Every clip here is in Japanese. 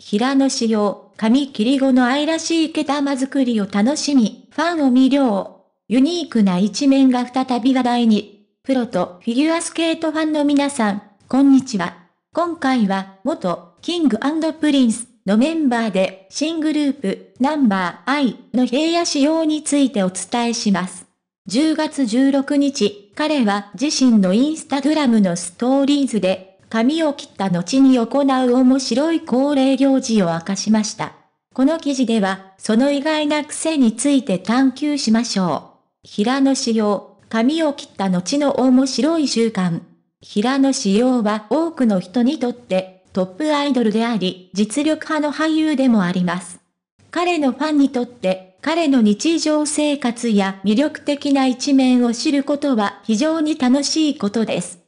平野紫耀、髪切り後の愛らしい毛玉作りを楽しみ、ファンを魅了。ユニークな一面が再び話題に。プロとフィギュアスケートファンの皆さん、こんにちは。今回は、元、キングプリンスのメンバーで、新グループ、ナンバー I の平野紫耀についてお伝えします。10月16日、彼は自身のインスタグラムのストーリーズで、髪を切った後に行う面白い恒例行事を明かしました。この記事では、その意外な癖について探求しましょう。平野仕様、髪を切った後の面白い習慣。平野仕様は多くの人にとってトップアイドルであり、実力派の俳優でもあります。彼のファンにとって、彼の日常生活や魅力的な一面を知ることは非常に楽しいことです。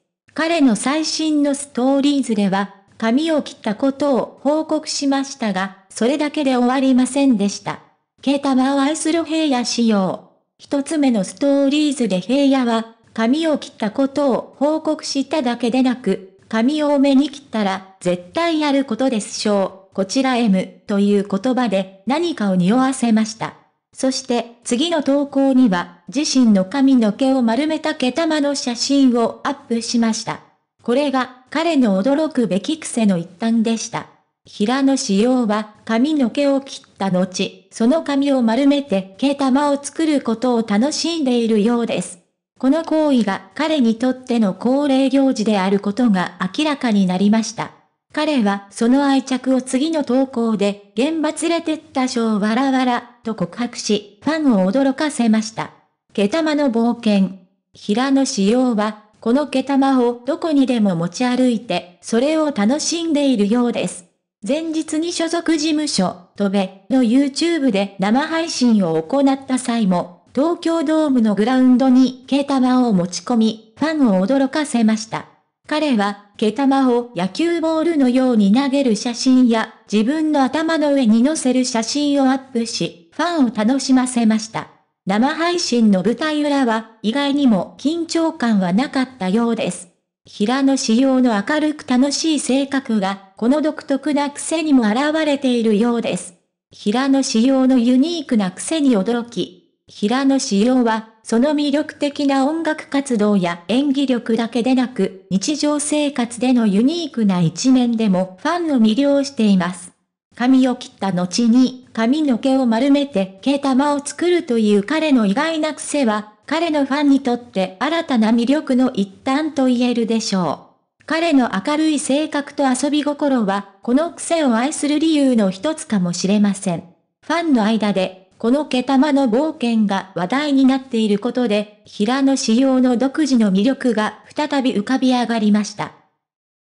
彼の最新のストーリーズでは、髪を切ったことを報告しましたが、それだけで終わりませんでした。ケータマを愛する平野仕様。一つ目のストーリーズで平野は、髪を切ったことを報告しただけでなく、髪を多めに切ったら、絶対やることでしょう。こちら M という言葉で何かを匂わせました。そして次の投稿には自身の髪の毛を丸めた毛玉の写真をアップしました。これが彼の驚くべき癖の一端でした。平野紫耀は髪の毛を切った後、その髪を丸めて毛玉を作ることを楽しんでいるようです。この行為が彼にとっての恒例行事であることが明らかになりました。彼はその愛着を次の投稿で、現場連れてった小わらわらと告白し、ファンを驚かせました。毛玉の冒険。平野紫耀は、この毛玉をどこにでも持ち歩いて、それを楽しんでいるようです。前日に所属事務所、とべ、の YouTube で生配信を行った際も、東京ドームのグラウンドに毛玉を持ち込み、ファンを驚かせました。彼は、毛玉を野球ボールのように投げる写真や、自分の頭の上に乗せる写真をアップし、ファンを楽しませました。生配信の舞台裏は意外にも緊張感はなかったようです。平野仕様の明るく楽しい性格が、この独特な癖にも現れているようです。平野仕様のユニークな癖に驚き、平野仕様は、その魅力的な音楽活動や演技力だけでなく、日常生活でのユニークな一面でもファンを魅了しています。髪を切った後に髪の毛を丸めて毛玉を作るという彼の意外な癖は、彼のファンにとって新たな魅力の一端と言えるでしょう。彼の明るい性格と遊び心は、この癖を愛する理由の一つかもしれません。ファンの間で、この毛玉の冒険が話題になっていることで、平野仕様の独自の魅力が再び浮かび上がりました。